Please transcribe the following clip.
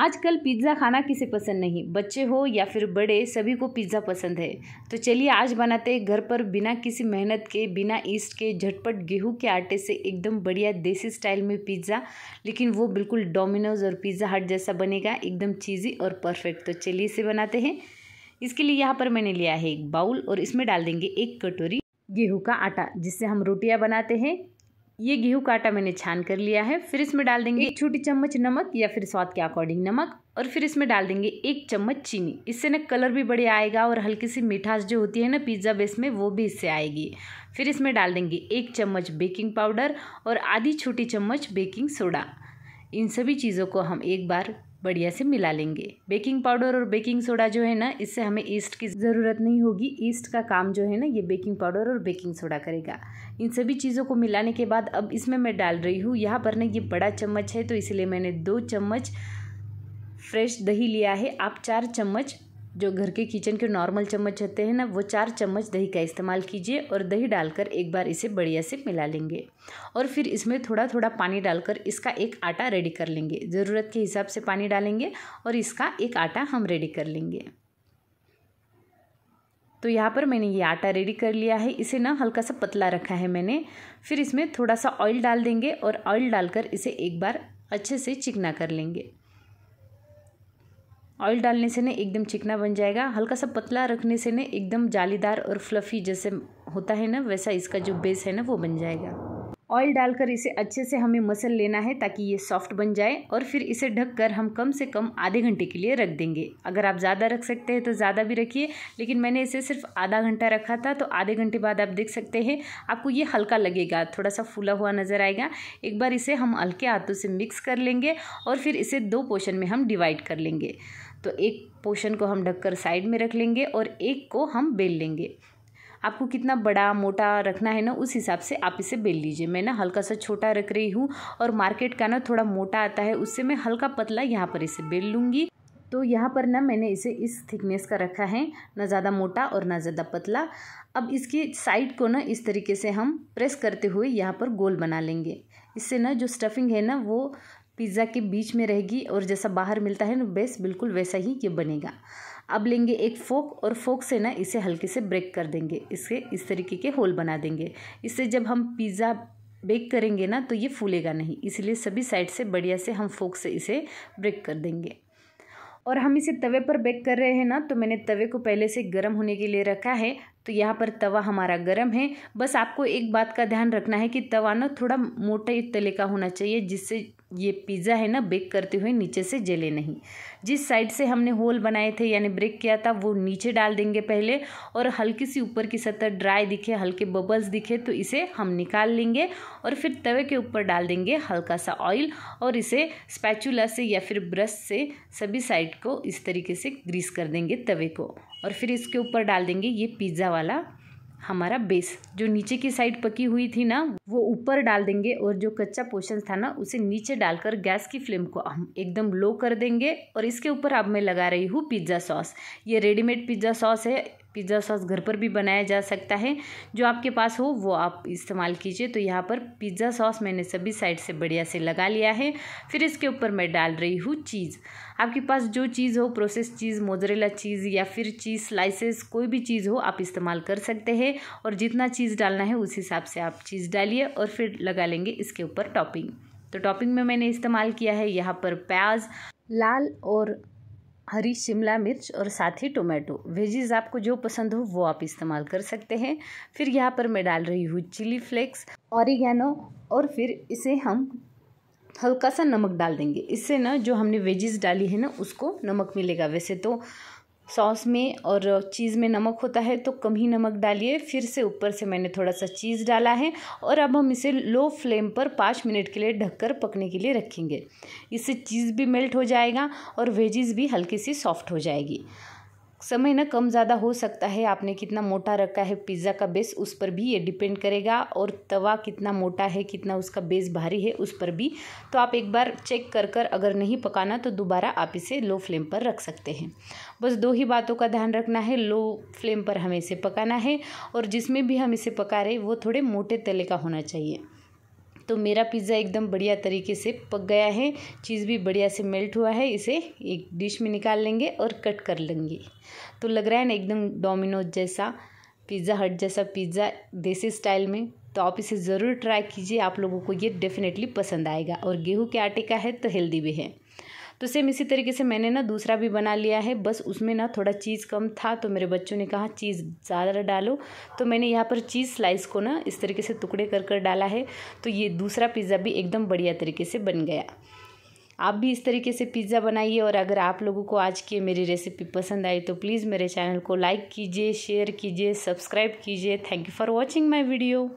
आजकल पिज़्ज़ा खाना किसे पसंद नहीं बच्चे हो या फिर बड़े सभी को पिज़्ज़ा पसंद है तो चलिए आज बनाते हैं घर पर बिना किसी मेहनत के बिना ईस्ट के झटपट गेहूं के आटे से एकदम बढ़िया देसी स्टाइल में पिज़्ज़ा लेकिन वो बिल्कुल डोमिनोज और पिज़्ज़ा हट जैसा बनेगा एकदम चीज़ी और परफेक्ट तो चलिए इसे बनाते हैं इसके लिए यहाँ पर मैंने लिया है एक बाउल और इसमें डाल देंगे एक कटोरी गेहूँ का आटा जिससे हम रोटियाँ बनाते हैं ये गेहूं का आटा मैंने छान कर लिया है फिर इसमें डाल देंगे एक छोटी चम्मच नमक या फिर स्वाद के अकॉर्डिंग नमक और फिर इसमें डाल देंगे एक चम्मच चीनी इससे ना कलर भी बढ़िया आएगा और हल्की सी मिठास जो होती है ना पिज्ज़ा बेस में वो भी इससे आएगी फिर इसमें डाल देंगे एक चम्मच बेकिंग पाउडर और आधी छोटी चम्मच बेकिंग सोडा इन सभी चीज़ों को हम एक बार बढ़िया से मिला लेंगे बेकिंग पाउडर और बेकिंग सोडा जो है ना इससे हमें ईस्ट की ज़रूरत नहीं होगी ईस्ट का काम जो है ना ये बेकिंग पाउडर और बेकिंग सोडा करेगा इन सभी चीज़ों को मिलाने के बाद अब इसमें मैं डाल रही हूँ यहाँ पर ना ये बड़ा चम्मच है तो इसलिए मैंने दो चम्मच फ्रेश दही लिया है आप चार चम्मच जो घर के किचन के नॉर्मल चम्मच होते हैं ना वो चार चम्मच दही का इस्तेमाल कीजिए और दही डालकर एक बार इसे बढ़िया से मिला लेंगे और फिर इसमें थोड़ा थोड़ा पानी डालकर इसका एक आटा रेडी कर लेंगे ज़रूरत के हिसाब से पानी डालेंगे और इसका एक आटा हम रेडी कर लेंगे तो यहाँ पर मैंने ये आटा रेडी कर लिया है इसे ना हल्का सा पतला रखा है मैंने फिर इसमें थोड़ा सा ऑयल डाल देंगे और ऑयल डालकर इसे एक बार अच्छे से चिकना कर लेंगे ऑयल डालने से ना एकदम चिकना बन जाएगा हल्का सा पतला रखने से ना एकदम जालीदार और फ्लफ़ी जैसे होता है ना वैसा इसका जो बेस है ना वो बन जाएगा ऑयल डालकर इसे अच्छे से हमें मसल लेना है ताकि ये सॉफ्ट बन जाए और फिर इसे ढककर हम कम से कम आधे घंटे के लिए रख देंगे अगर आप ज़्यादा रख सकते हैं तो ज़्यादा भी रखिए लेकिन मैंने इसे सिर्फ आधा घंटा रखा था तो आधे घंटे बाद आप देख सकते हैं आपको ये हल्का लगेगा थोड़ा सा फूला हुआ नज़र आएगा एक बार इसे हम हल्के हाथों से मिक्स कर लेंगे और फिर इसे दो पोर्शन में हम डिवाइड कर लेंगे तो एक पोर्शन को हम ढककर साइड में रख लेंगे और एक को हम बेल लेंगे आपको कितना बड़ा मोटा रखना है ना उस हिसाब से आप इसे बेल लीजिए मैं ना हल्का सा छोटा रख रही हूँ और मार्केट का ना थोड़ा मोटा आता है उससे मैं हल्का पतला यहाँ पर इसे बेल लूँगी तो यहाँ पर ना मैंने इसे इस थिकनेस का रखा है ना ज़्यादा मोटा और ना ज़्यादा पतला अब इसकी साइड को ना इस तरीके से हम प्रेस करते हुए यहाँ पर गोल बना लेंगे इससे ना जो स्टफिंग है ना वो पिज़्ज़ा के बीच में रहेगी और जैसा बाहर मिलता है ना बेस बिल्कुल वैसा ही ये बनेगा अब लेंगे एक फोक और फोक से ना इसे हल्के से ब्रेक कर देंगे इसके इस तरीके के होल बना देंगे इससे जब हम पिज़्ज़ा बेक करेंगे ना तो ये फूलेगा नहीं इसलिए सभी साइड से बढ़िया से हम फोक से इसे ब्रेक कर देंगे और हम इसे तवे पर बेक कर रहे हैं ना तो मैंने तवे को पहले से गर्म होने के लिए रखा है तो यहाँ पर तवा हमारा गर्म है बस आपको एक बात का ध्यान रखना है कि तवा ना थोड़ा मोटे तले का होना चाहिए जिससे ये पिज़्ज़ा है ना बेक करते हुए नीचे से जले नहीं जिस साइड से हमने होल बनाए थे यानी ब्रेक किया था वो नीचे डाल देंगे पहले और हल्की सी ऊपर की सतह ड्राई दिखे हल्के बबल्स दिखे तो इसे हम निकाल लेंगे और फिर तवे के ऊपर डाल देंगे हल्का सा ऑयल और इसे स्पैचुला से या फिर ब्रश से सभी साइड को इस तरीके से ग्रीस कर देंगे तवे को और फिर इसके ऊपर डाल देंगे ये पिज़्ज़ा वाला हमारा बेस जो नीचे की साइड पकी हुई थी ना वो ऊपर डाल देंगे और जो कच्चा पोर्शन था ना उसे नीचे डालकर गैस की फ्लेम को हम एकदम लो कर देंगे और इसके ऊपर अब मैं लगा रही हूँ पिज्ज़ा सॉस ये रेडीमेड पिज्ज़ा सॉस है पिज़्ज़ा सॉस घर पर भी बनाया जा सकता है जो आपके पास हो वो आप इस्तेमाल कीजिए तो यहाँ पर पिज़्ज़ा सॉस मैंने सभी साइड से बढ़िया से लगा लिया है फिर इसके ऊपर मैं डाल रही हूँ चीज़ आपके पास जो चीज़ हो प्रोसेस चीज़ मोजरेला चीज़ या फिर चीज़ स्लाइसेस कोई भी चीज़ हो आप इस्तेमाल कर सकते हैं और जितना चीज़ डालना है उस हिसाब से आप चीज़ डालिए और फिर लगा लेंगे इसके ऊपर टॉपिंग तो टॉपिंग में मैंने इस्तेमाल किया है यहाँ पर प्याज लाल और हरी शिमला मिर्च और साथ ही टोमेटो वेजेस आपको जो पसंद हो वो आप इस्तेमाल कर सकते हैं फिर यहाँ पर मैं डाल रही हूँ चिली फ्लेक्स ऑरिगेनो और फिर इसे हम हल्का सा नमक डाल देंगे इससे ना जो हमने वेजेस डाली है ना उसको नमक मिलेगा वैसे तो सॉस में और चीज़ में नमक होता है तो कम ही नमक डालिए फिर से ऊपर से मैंने थोड़ा सा चीज़ डाला है और अब हम इसे लो फ्लेम पर पाँच मिनट के लिए ढककर पकने के लिए रखेंगे इससे चीज़ भी मेल्ट हो जाएगा और वेजीज भी हल्की सी सॉफ्ट हो जाएगी समय ना कम ज़्यादा हो सकता है आपने कितना मोटा रखा है पिज़्ज़ा का बेस उस पर भी ये डिपेंड करेगा और तवा कितना मोटा है कितना उसका बेस भारी है उस पर भी तो आप एक बार चेक कर कर अगर नहीं पकाना तो दोबारा आप इसे लो फ्लेम पर रख सकते हैं बस दो ही बातों का ध्यान रखना है लो फ्लेम पर हमें इसे पकाना है और जिसमें भी हम इसे पका रहे वो थोड़े मोटे तले का होना चाहिए तो मेरा पिज़्ज़ा एकदम बढ़िया तरीके से पक गया है चीज़ भी बढ़िया से मेल्ट हुआ है इसे एक डिश में निकाल लेंगे और कट कर लेंगे तो लग रहा है ना एकदम डोमिनोज जैसा पिज़्ज़ा हट जैसा पिज़्ज़ा देसी स्टाइल में तो आप इसे ज़रूर ट्राई कीजिए आप लोगों को ये डेफिनेटली पसंद आएगा और गेहूँ के आटे का है तो हेल्दी भी है तो सेम इसी तरीके से मैंने ना दूसरा भी बना लिया है बस उसमें ना थोड़ा चीज़ कम था तो मेरे बच्चों ने कहा चीज़ ज़्यादा डालो तो मैंने यहाँ पर चीज़ स्लाइस को ना इस तरीके से टुकड़े कर कर डाला है तो ये दूसरा पिज़्ज़ा भी एकदम बढ़िया तरीके से बन गया आप भी इस तरीके से पिज़्ज़ा बनाइए और अगर आप लोगों को आज की मेरी रेसिपी पसंद आई तो प्लीज़ मेरे चैनल को लाइक कीजिए शेयर कीजिए सब्सक्राइब कीजिए thank you for watching my video